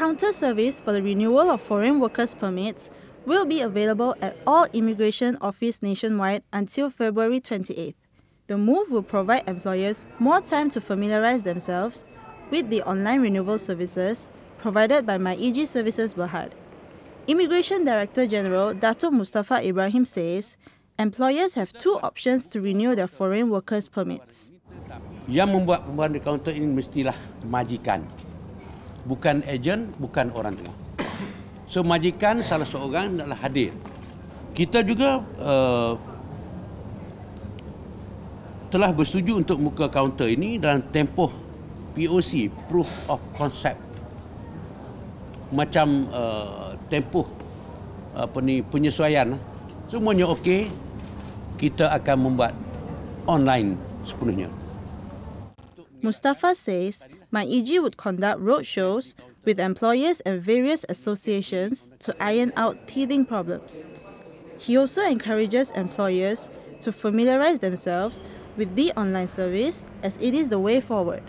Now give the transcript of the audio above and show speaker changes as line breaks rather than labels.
counter service for the renewal of foreign workers' permits will be available at all immigration offices nationwide until February 28. The move will provide employers more time to familiarize themselves with the online renewal services provided by MyEG Services Berhad. Immigration Director General Dato Mustafa Ibrahim says employers have two options to renew their foreign workers' permits.
Yang membuat perubahan di kaunter ini mestilah majikan. bukan ejen, bukan orang tengah. So majikan salah seorang adalah hadir. Kita juga uh, telah bersetuju untuk muka kaunter ini dalam tempoh POC, Proof of Concept. Macam uh, tempoh apa ni, penyesuaian. Lah. Semuanya okey, kita akan membuat online sepenuhnya.
Mustafa says MyEG would conduct roadshows with employers and various associations to iron out teething problems. He also encourages employers to familiarize themselves with the online service as it is the way forward.